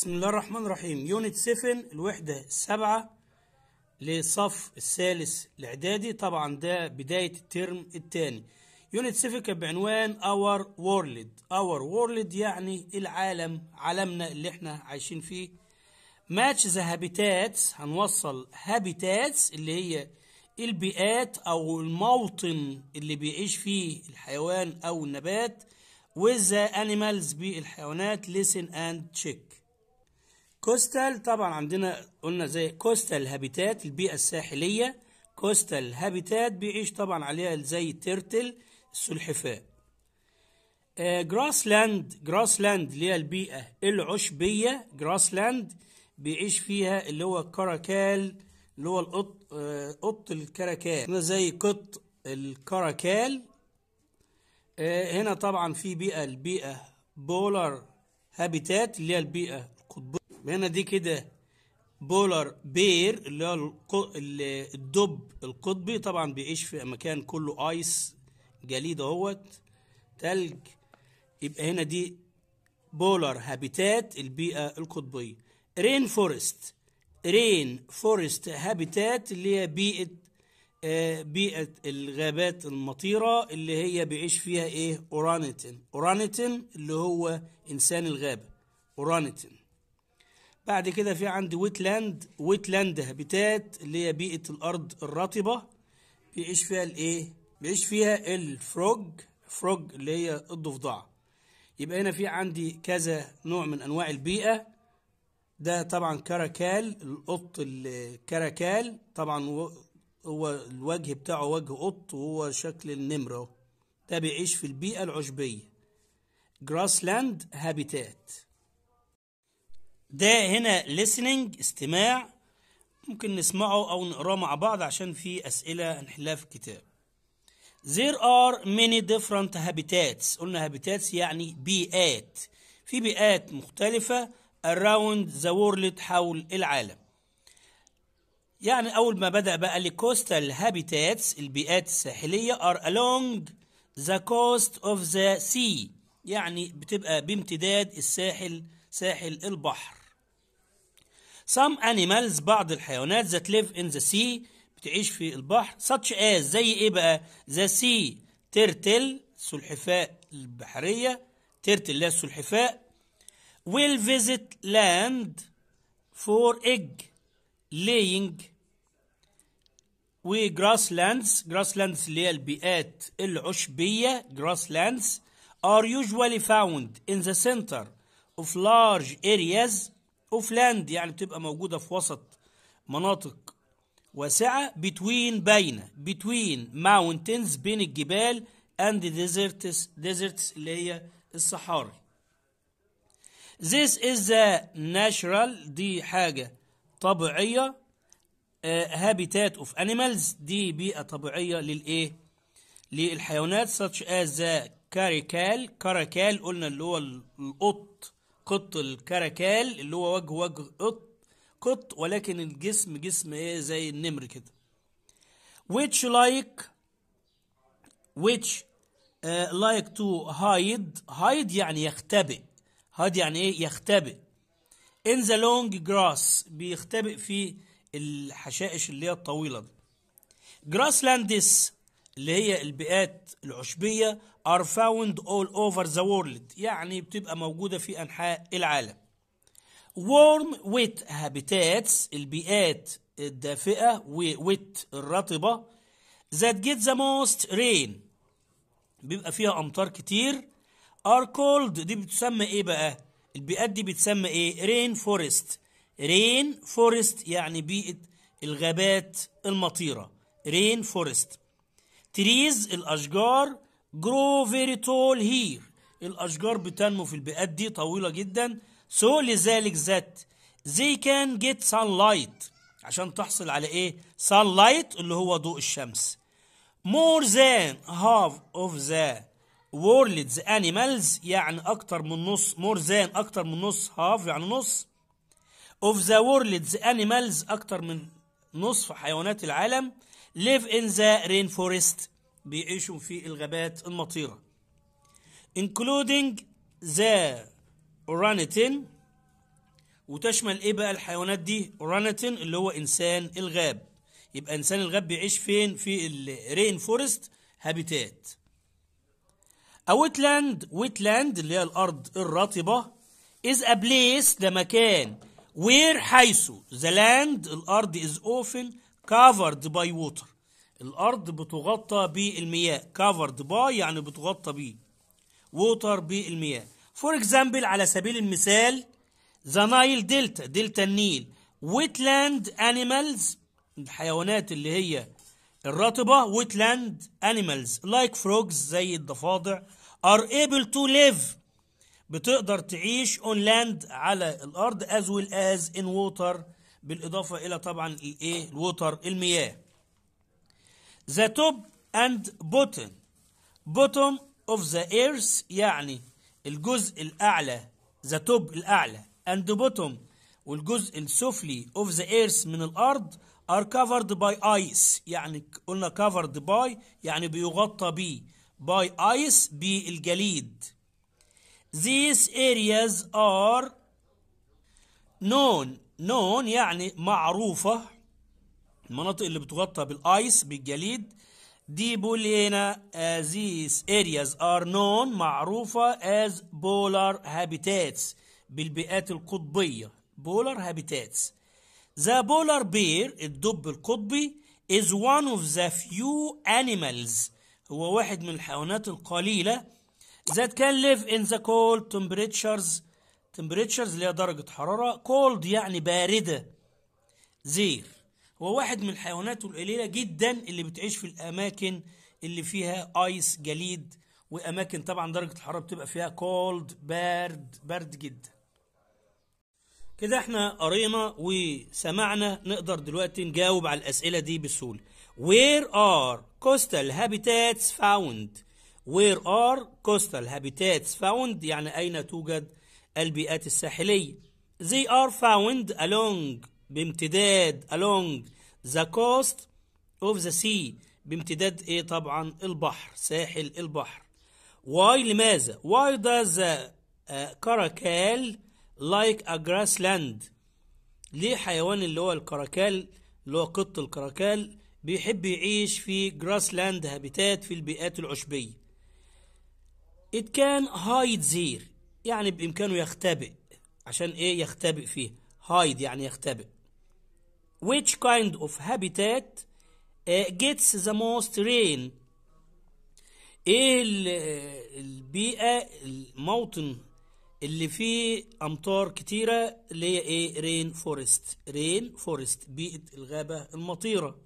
بسم الله الرحمن الرحيم يونت 7 الوحدة السابعة للصف الثالث الإعدادي طبعا ده بداية الترم الثاني يونت 7 كان بعنوان اور وورلد اور وورلد يعني العالم عالمنا اللي احنا عايشين فيه ماتش ذا هابيتاتس هنوصل هابيتاتس اللي هي البيئات أو الموطن اللي بيعيش فيه الحيوان أو النبات وذا انيمالز بالحيوانات ليسن اند تشيك كوستال طبعا عندنا قلنا زي كوستال هابيتات البيئة الساحلية كوستال هابيتات بيعيش طبعا عليها زي الترتل السلحفاة آه، جراس لاند جراس لاند اللي هي البيئة العشبية جراس لاند بيعيش فيها اللي هو الكراكال اللي هو القط آه، قط الكراكال زي قط الكراكال آه، هنا طبعا في بيئة البيئة بولار هابيتات اللي هي البيئة هنا دي كده بولر بير اللي هو الدب القطبي طبعا بيعيش في مكان كله ايس جليد اهوت تلج يبقى هنا دي بولر هابيتات البيئة القطبية رين فورست رين فورست هابيتات اللي هي بيئة آه بيئة الغابات المطيرة اللي هي بيعيش فيها ايه اورانيتن اورانيتن اللي هو انسان الغابة اورانيتن بعد كده في عندي ويتلاند ويتلاند هابيتات اللي هي بيئة الأرض الرطبة بيعيش فيها الإيه؟ بيعيش فيها الفروج فروج اللي هي الضفدعة يبقى هنا في عندي كذا نوع من أنواع البيئة ده طبعا كراكال القط الكراكال طبعا هو الوجه بتاعه وجه قط وهو شكل النمر ده بيعيش في البيئة العشبية جراسلاند هابيتات ده هنا listening استماع ممكن نسمعه أو نقراه مع بعض عشان في أسئلة هنحلها في الكتاب There are many different habitats قلنا habitats يعني بيئات في بيئات مختلفة around the world حول العالم يعني أول ما بدأ بقى coastal habitats البيئات الساحلية are along the coast of the sea يعني بتبقى بامتداد الساحل ساحل البحر Some animals بعض الحيوانات that live in the sea بتعيش في البحر such as زي ايه بقى the sea turtle سلحفاء البحرية turtle لا السلحفاء will visit land for egg laying وgrasslands grasslands اللي هي البيئات العشبية grasslands are usually found in the center of large areas اوف لاند يعني بتبقى موجودة في وسط مناطق واسعة بتوين بين بتوين ماونتنز بين الجبال اند ديزرتس ديزرتس اللي هي الصحاري This is the natural دي حاجة طبيعية هابيتات اوف انيمالز دي بيئة طبيعية للايه للحيوانات such as the كاريكال caracal قلنا اللي هو القط قط الكراكال اللي هو وجه وجه قط قط ولكن الجسم جسم ايه زي النمر كده which like which uh, like to hide hide يعني يختبئ hide يعني ايه يختبئ in the long grass بيختبئ في الحشائش اللي هي الطويلة دي grassland اللي هي البيئات العشبية are found all over the world يعني بتبقى موجودة في أنحاء العالم warm wet habitats البيئات الدافئة وwet الرطبة that get the most rain بيبقى فيها أمطار كتير are cold دي بتسمى إيه بقى؟ البيئات دي بتسمى إيه؟ rain forest rain forest يعني بيئة الغابات المطيرة rain forest تريز الأشجار جرو فيري تول هير الأشجار بتنمو في البيئات دي طويلة جدا so لذلك ذات كان جيت سان لايت عشان تحصل على ايه لايت اللي هو ضوء الشمس مور ذان هاف اوف ذا وورلدز انيمالز يعني اكتر من نص مور ذان اكتر من نص هاف يعني نص اوف ذا وورلدز انيمالز اكتر من نصف حيوانات العالم live in the فورست بيعيشوا في الغابات المطيرة including the orangutan وتشمل ايه بقى الحيوانات دي orangutan اللي هو انسان الغاب يبقى انسان الغاب بيعيش فين في الرين فورست هابيتات اوتلاند ويتلاند اللي هي الارض الرطبة is a place ده مكان where حيث the land الارض is often covered by water الأرض بتغطى بالمياه covered by يعني بتغطى بيه water بالمياه for example على سبيل المثال the Nile Delta دلتا النيل wetland animals الحيوانات اللي هي الرطبة wetland animals like frogs زي الضفادع are able to live بتقدر تعيش on land على الأرض as well as in water بالاضافه الى طبعا الايه الوتر المياه the top and bottom bottom of the earth يعني الجزء الاعلى the top الاعلى and the bottom والجزء السفلي of the earth من الارض are covered by ice يعني قلنا covered by يعني بيغطى بيه by ice بالجليد these areas are known نون يعني معروفة المناطق اللي بتغطى بالآيس بالجليد دي بولينا ازيس areas ار نون معروفة از بولر هابيتاتس بالبيئات القطبية بولر هابيتاتس ذا polar بير الدب القطبي is one of the few animals هو واحد من الحيوانات القليلة ذات كان ليف ان ذا cold temperatures temperatures اللي هي درجة حرارة cold يعني باردة زير هو واحد من الحيوانات القليلة جدا اللي بتعيش في الأماكن اللي فيها ايس جليد وأماكن طبعا درجة الحرارة بتبقى فيها cold بارد برد جدا كده احنا قرينا وسمعنا نقدر دلوقتي نجاوب على الأسئلة دي بسهولة Where are coastal habitats found؟ Where are coastal habitats found؟ يعني أين توجد البيئات الساحلية They are found along بامتداد along the coast of the sea بامتداد ايه طبعا البحر ساحل البحر Why لماذا Why does the uh, caracal like a grassland ليه حيوان اللي هو الكراكال اللي هو قط الكراكال بيحب يعيش في جراس لاند هابيتات في البيئات العشبية It can hide there يعني بإمكانه يختبئ عشان إيه يختبئ فيه هايد يعني يختبئ which kind of habitat uh, gets the most rain ايه البيئة الموطن اللي فيه امطار كتيرة اللي هي ايه رين فورست رين فورست بيئة الغابة المطيرة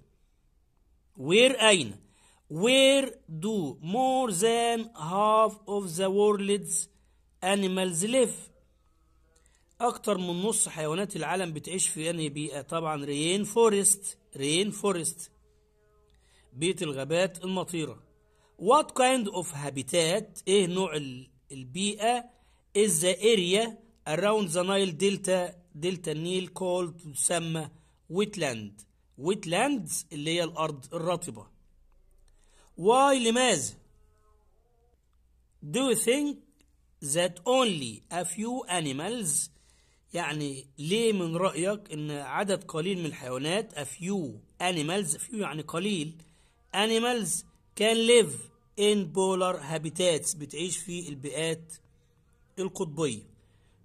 وير اين وير دو مور ذان هاف اوف ذا وورلدز animals live اكتر من نص حيوانات العالم بتعيش في انهي بيئه طبعا رين فورست رين فورست بيئه الغابات المطيره what kind of habitat ايه نوع البيئه is the area around the Nile delta delta النيل called تسمى wetland wetlands اللي هي الارض الرطبه why لماذا do you think that only a few animals يعني ليه من رأيك ان عدد قليل من الحيوانات a few animals few يعني قليل animals can live in polar habitats بتعيش في البيئات القطبية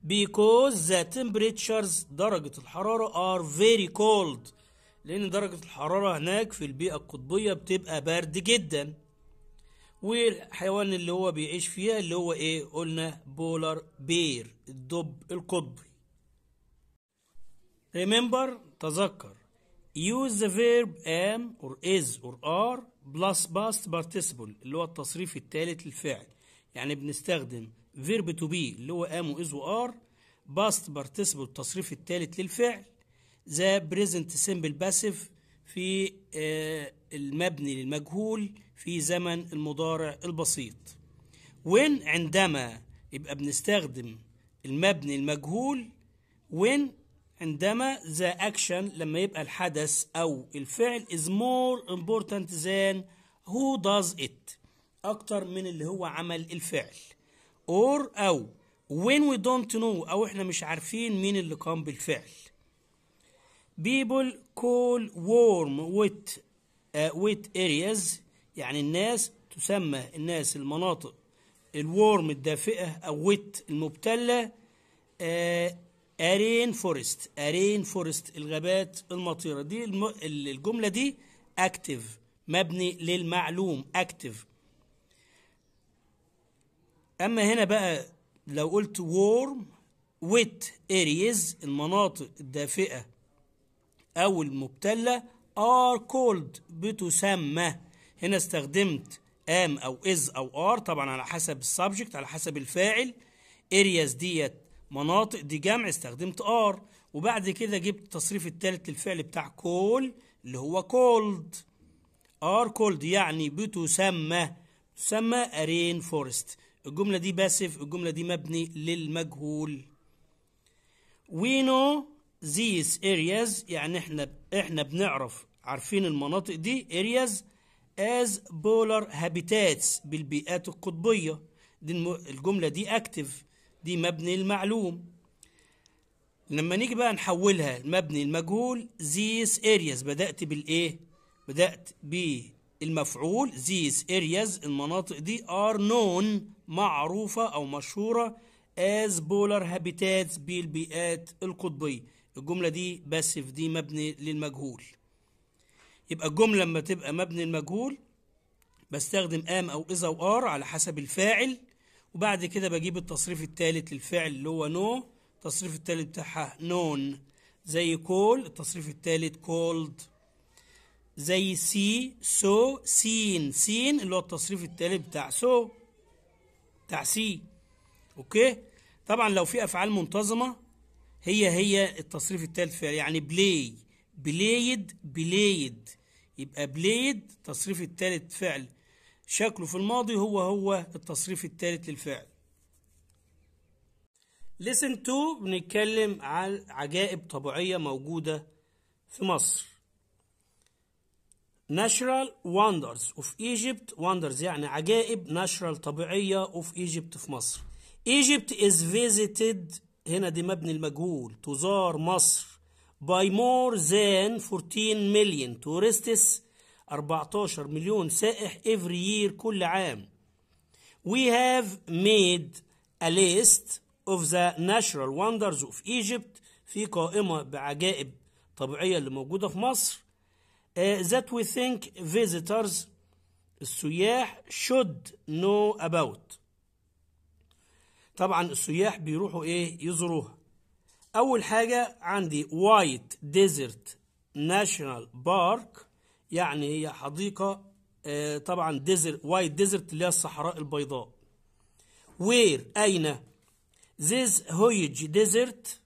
because the temperatures درجة الحرارة are very cold لأن درجة الحرارة هناك في البيئة القطبية بتبقى برد جدا والحيوان اللي هو بيعيش فيها اللي هو ايه قلنا بولر بير الدب القطبي remember تذكر use the verb am or is or are plus past participle اللي هو التصريف الثالث للفعل يعني بنستخدم verb to be اللي هو am و is و are past participle التصريف الثالث للفعل the present simple passive في آه، المبني للمجهول في زمن المضارع البسيط وين عندما يبقى بنستخدم المبني المجهول وين عندما ذا اكشن لما يبقى الحدث أو الفعل is more important than who does it أكتر من اللي هو عمل الفعل or أو when we don't know أو إحنا مش عارفين مين اللي قام بالفعل people call warm wet uh, wet areas يعني الناس تسمى الناس المناطق الورم الدافئة أو ويت المبتلة أرين فورست أرين فورست الغابات المطيرة دي الم... الجملة دي أكتف مبني للمعلوم أكتف أما هنا بقى لو قلت وورم ويت أريز المناطق الدافئة أو المبتلة are called بتسمى هنا استخدمت am أو is أو are طبعا على حسب السبجكت على حسب الفاعل areas ديت مناطق دي جمع استخدمت are وبعد كده جبت التصريف الثالث للفعل بتاع call اللي هو called are called يعني بتسمى تسمى فورست الجملة دي باسف الجملة دي مبني للمجهول we know these areas يعني احنا احنا بنعرف عارفين المناطق دي areas as polar habitats بالبيئات القطبية دي الجملة دي active دي مبني المعلوم لما نيجي بقى نحولها المبني المجهول these areas بدأت بالإيه؟ بدأت بالمفعول these areas المناطق دي are known معروفة أو مشهورة as polar habitats بالبيئات القطبية الجملة دي بس في دي مبني للمجهول يبقى الجملة لما تبقى مبني للمجهول بستخدم ام او اذا وار على حسب الفاعل وبعد كده بجيب التصريف الثالث للفعل اللي هو نو التصريف الثالث بتاعها نون زي كول التصريف الثالث كولد زي سي سو سين سين اللي هو التصريف الثالث بتاع سو بتاع سي اوكي طبعا لو في افعال منتظمه هي هي التصريف الثالث فعل يعني بلاي بلايد بلايد يبقى بلايد تصريف الثالث فعل شكله في الماضي هو هو التصريف الثالث للفعل listen to بنتكلم عن عجائب طبيعية موجودة في مصر natural wonders of Egypt wonders يعني عجائب natural طبيعية of Egypt في مصر Egypt is visited هنا دي مبني المجهول تزار مصر باي مور ذان 14 مليون تورستس 14 مليون سائح every year كل عام we have made a list of the natural wonders of Egypt في قائمة بعجائب طبيعية اللي موجودة في مصر uh, that we think visitors السياح should know about طبعا السياح بيروحوا ايه يزوروها اول حاجة عندي وايت ديزرت ناشونال بارك يعني هي حديقة آه، طبعا ديزر وايت ديزرت اللي هي الصحراء البيضاء وير أين ذيز هويج ديزرت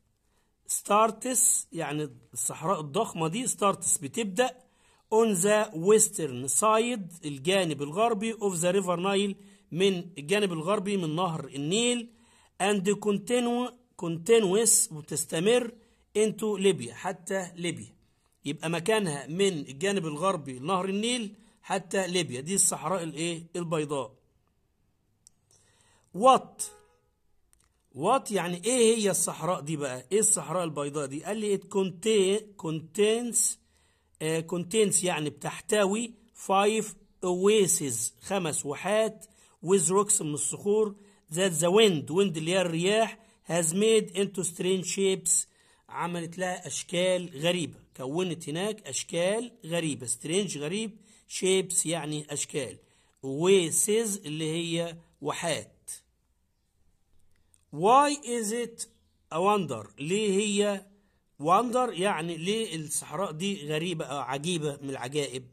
ستارتس يعني الصحراء الضخمة دي ستارتس بتبدأ اون ذا ويسترن سايد الجانب الغربي اوف ذا ريفر نايل من الجانب الغربي من نهر النيل and continue continuous وتستمر into ليبيا حتى ليبيا يبقى مكانها من الجانب الغربي لنهر النيل حتى ليبيا دي الصحراء الايه البيضاء وات وات يعني ايه هي الصحراء دي بقى ايه الصحراء البيضاء دي قال لي it contains آه، contains يعني بتحتوي five oases خمس واحات with rocks من الصخور that the wind wind اللي هي الرياح has made into strange shapes عملت لها أشكال غريبة كونت هناك أشكال غريبة strange غريب shapes يعني أشكال oases اللي هي واحات why is it a wonder ليه هي wonder يعني ليه الصحراء دي غريبة أو عجيبة من العجائب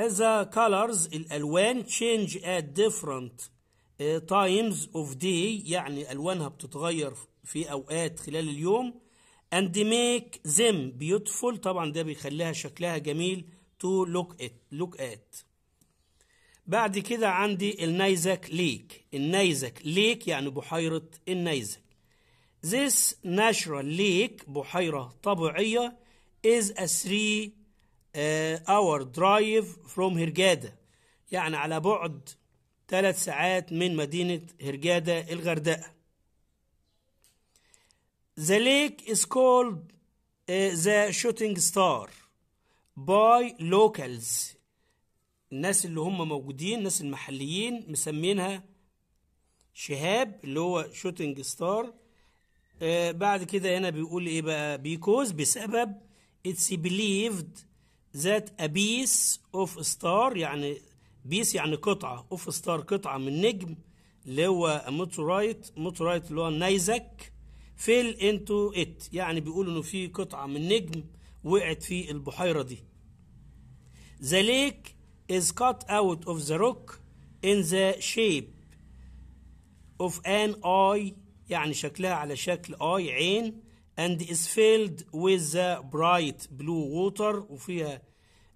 as the colors الألوان change at different تايمز اوف داي يعني الوانها بتتغير في اوقات خلال اليوم اند ميك ذم بيوتفول طبعا ده بيخليها شكلها جميل تو لوك ات لوك ات بعد كده عندي النيزك ليك النيزك ليك يعني بحيرة النيزك This natural lake بحيرة طبيعية is a three uh, hour drive from يعني على بعد ثلاث ساعات من مدينة هرجادة الغردقة The lake is called uh, the shooting star by locals الناس اللي هم موجودين الناس المحليين مسمينها شهاب اللي هو شوتينج ستار آه بعد كده هنا بيقول ايه بقى بيكوز بسبب it's believed that a piece of star يعني بيس يعني قطعة اوف ستار قطعة من نجم اللي هو موتورايت موتورايت اللي هو نيزك فيل انتو ات يعني بيقولوا انه في قطعة من نجم وقعت في البحيرة دي The lake is cut out of the rock in the shape of an eye يعني شكلها على شكل اي عين and is filled with the bright blue water وفيها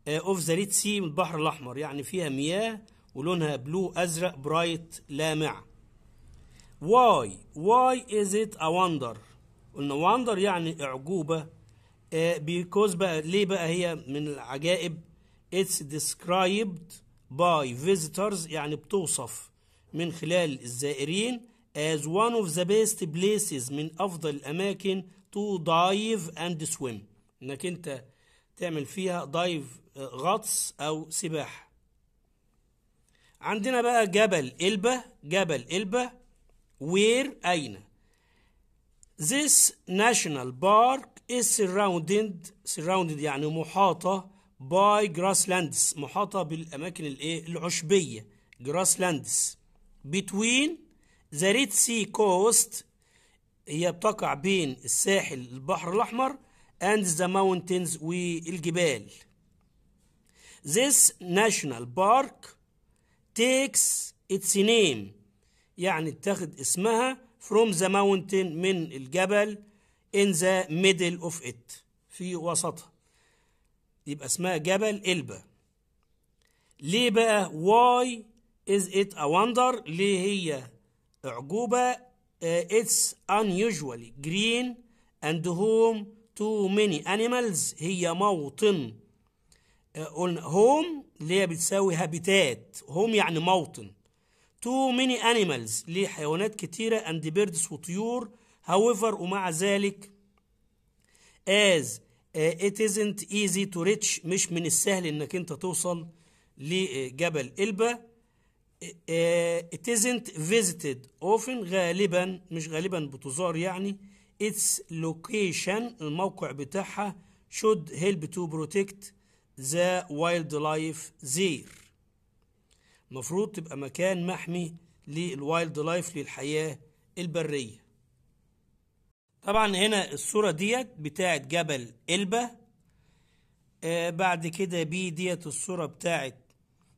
آه، اوف ذا ريد سي من البحر الاحمر يعني فيها مياه ولونها بلو ازرق برايت لامع واي واي از ات ا وندر قلنا وندر يعني اعجوبه بيكوز آه، بقى ليه بقى هي من العجائب اتس ديسكرايبد باي فيزيتورز يعني بتوصف من خلال الزائرين as one of the best places من افضل الاماكن to dive and swim انك انت تعمل فيها دايف غطس أو سباحة عندنا بقى جبل إلبة جبل إلبة وير أين This national park is surrounded surrounded يعني محاطة by grasslands محاطة بالأماكن الإيه العشبية grasslands between the Red Sea coast هي بتقع بين الساحل البحر الأحمر and the mountains والجبال This national park takes its name يعني اتخذ اسمها from the mountain من الجبل in the middle of it في وسطها يبقى اسمها جبل إلبا ليه بقى why is it a wonder ليه هي أعجوبة it's unusually green and home to many animals هي موطن قلنا هوم اللي هي بتساوي هابيتات هوم يعني موطن تو ميني انيمالز ليه حيوانات كتيرة اند بيردز وطيور هاويفر ومع ذلك از ات ازنت ايزي تو ريتش مش من السهل انك انت توصل لجبل إلبة ات ازنت فيزيتد اوفن غالبا مش غالبا بتزار يعني اتس لوكيشن الموقع بتاعها should help to protect ذا وايلد لايف زير المفروض تبقى مكان محمي للوايلد لايف للحياة البرية طبعا هنا الصورة ديت بتاعة جبل البا آه بعد كده بي ديت الصورة بتاعة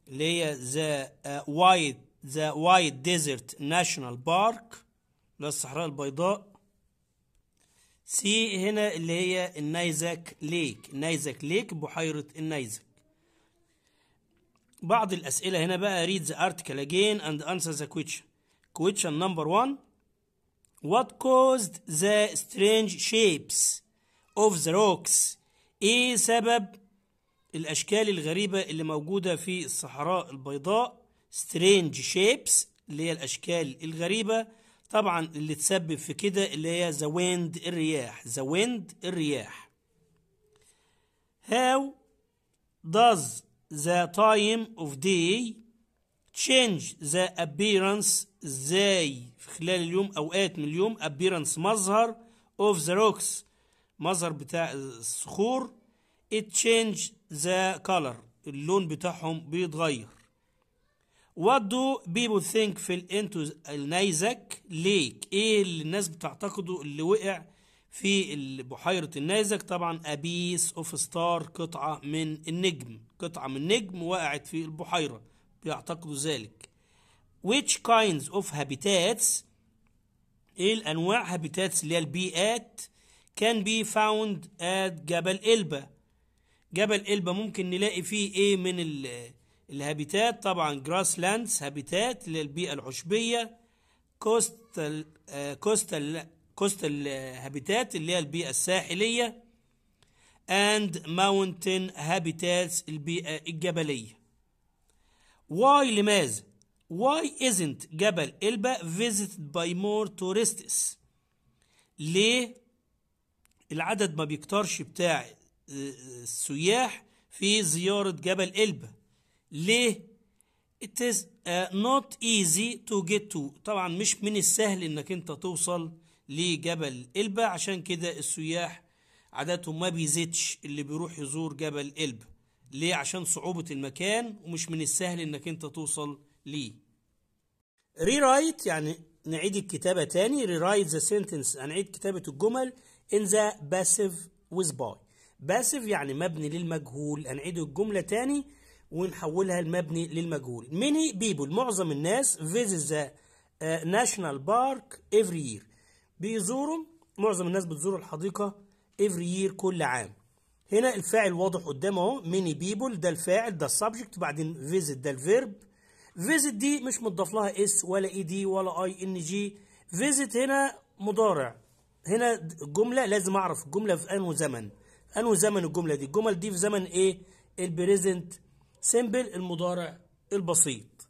اللي هي ذا آه، وايت ذا وايت ديزرت ناشونال بارك اللي الصحراء البيضاء سي هنا اللي هي النيزك ليك نيزك ليك بحيرة النيزك بعض الأسئلة هنا بقى read the article again and answer the question question number one what caused the strange shapes of the rocks ايه سبب الأشكال الغريبة اللي موجودة في الصحراء البيضاء strange shapes اللي هي الأشكال الغريبة طبعا اللي تسبب في كده اللي هي ذا ويند الرياح ذا ويند الرياح how does the time of day change the appearance ازاي في خلال اليوم اوقات من اليوم appearance مظهر of the rocks مظهر بتاع الصخور it change the color اللون بتاعهم بيتغير What do people think في الانتو النيزك ليك ايه اللي الناس بتعتقده اللي وقع في بحيرة النيزك طبعا أبيس أوف ستار قطعة من النجم قطعة من نجم وقعت في البحيرة بيعتقدوا ذلك which kinds of habitats ايه الانواع هابيتاتس اللي هي البيئات كان بي فاوند ات جبل إلبا جبل إلبا ممكن نلاقي فيه ايه من ال الهابيتات طبعا جراس لاندز هابيتات للبيئة العشبية كوستال كوستال كوستال هابيتات اللي هي البيئة الساحلية and mountain habitats البيئة الجبلية why لماذا why isn't جبل إلبا visited by more tourists ليه العدد ما بيكترش بتاع السياح آه، آه، في زيارة جبل إلبا ليه it is uh, not easy to get to طبعا مش من السهل انك انت توصل لجبل إلبة عشان كده السياح عاداتهم ما بيزيدش اللي بيروح يزور جبل إلبة ليه عشان صعوبة المكان ومش من السهل انك انت توصل ليه rewrite يعني نعيد الكتابة تاني rewrite the sentence هنعيد يعني كتابة الجمل in the passive with by passive يعني مبني للمجهول هنعيد الجملة تاني ونحولها المبني للمجهول ميني بيبول معظم الناس فيزيت ذا ناشونال بارك افري يير بيزوروا معظم الناس بتزور الحديقة افري يير كل عام هنا الفاعل واضح قدام اهو ميني بيبول ده الفاعل ده السبجكت بعدين فيزيت ده الفيرب فيزيت دي مش مضاف لها اس ولا اي دي ولا اي ان جي فيزيت هنا مضارع هنا الجملة لازم اعرف الجملة في انه زمن انه زمن الجملة دي الجمل دي في زمن ايه البريزنت سيمبل المضارع البسيط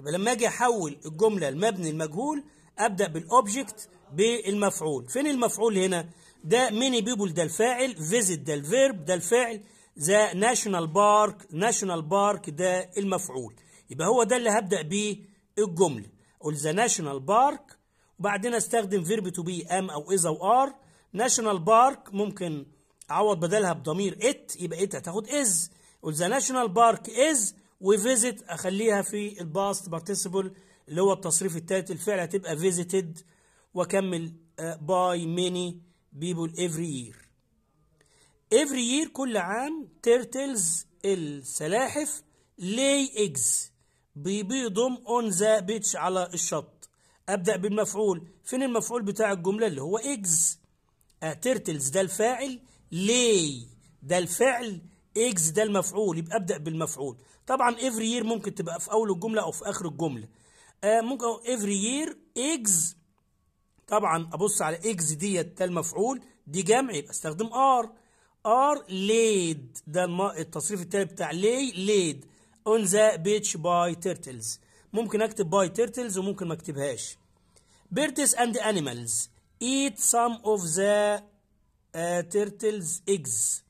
يبقى لما اجي احول الجمله المبني المجهول ابدا بالاوبجكت بالمفعول فين المفعول هنا ده ميني بيبول ده الفاعل فيزيت ده الفيرب ده الفاعل ذا ناشونال بارك ناشونال بارك ده المفعول يبقى هو ده اللي هبدا بيه الجمله اقول ذا ناشونال بارك وبعدين استخدم فيرب تو بي ام او اذا وار ناشونال بارك ممكن عوض بدلها بضمير ات يبقى ات هتاخد از ذا ناشونال بارك از وفيزيت اخليها في الباست بارتيسيبل اللي هو التصريف الثالث الفعل هتبقى فيزيتد واكمل باي ميني بيبول افري يير افري يير كل عام تيرتلز السلاحف لي اكس بيبيضهم اون ذا بيتش على الشط ابدا بالمفعول فين المفعول بتاع الجمله اللي هو اكس آه، تيرتلز ده الفاعل لي ده الفعل اكس ده المفعول يبقى ابدا بالمفعول طبعا افري يير ممكن تبقى في اول الجمله او في اخر الجمله آه ممكن افري يير اكس طبعا ابص على اكس ديت ده المفعول دي جمع يبقى استخدم ار ار ليد ده التصريف التالي بتاع لي ليد اون ذا بيتش باي تيرتلز ممكن اكتب باي تيرتلز وممكن ما اكتبهاش بيرتس اند انيمالز ايت سام اوف ذا تيرتلز آه، ايجز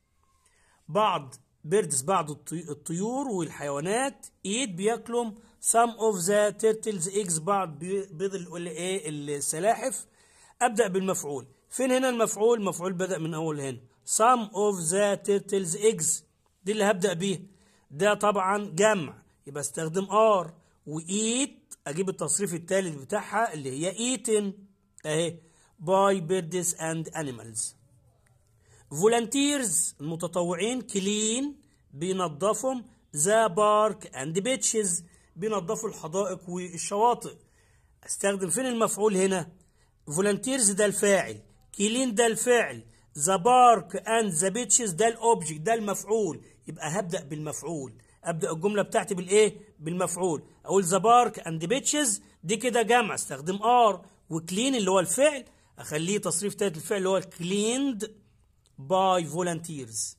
بعض بيردز بعض الطيور والحيوانات إيد بياكلهم سام اوف ذا تيرتلز ايجز بعض بيض إيه، السلاحف ابدا بالمفعول فين هنا المفعول المفعول بدا من اول هنا سام اوف ذا تيرتلز ايجز دي اللي هبدا بيه ده طبعا جمع يبقى استخدم ار وايت اجيب التصريف الثالث بتاعها اللي هي ايتن اهي باي بيردز اند انيمالز فولنتيرز المتطوعين كلين بينظفهم ذا بارك اند بيتشز بينظفوا الحدائق والشواطئ استخدم فين المفعول هنا فولنتيرز ده الفاعل كلين ده الفعل ذا بارك اند ذا بيتشز ده الاوبجكت ده المفعول يبقى هبدا بالمفعول ابدا الجمله بتاعتي بالايه بالمفعول اقول ذا بارك اند بيتشز دي كده جمع استخدم ار وكلين اللي هو الفعل اخليه تصريف تالت الفعل اللي هو كليند by volunteers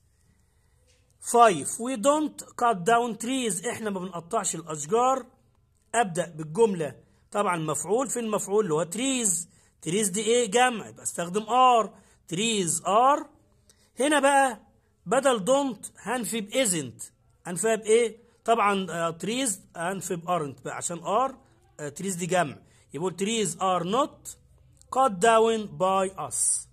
5 we don't cut down trees احنا ما بنقطعش الاشجار ابدا بالجمله طبعا مفعول في المفعول اللي هو trees trees دي ايه جمع يبقى استخدم are trees are هنا بقى بدل don't هنفي ب isn't هنفيها بايه طبعا تريز آه، trees هنفي ب aren't بقى عشان are تريز آه، trees دي جمع يبقى trees are not cut down by us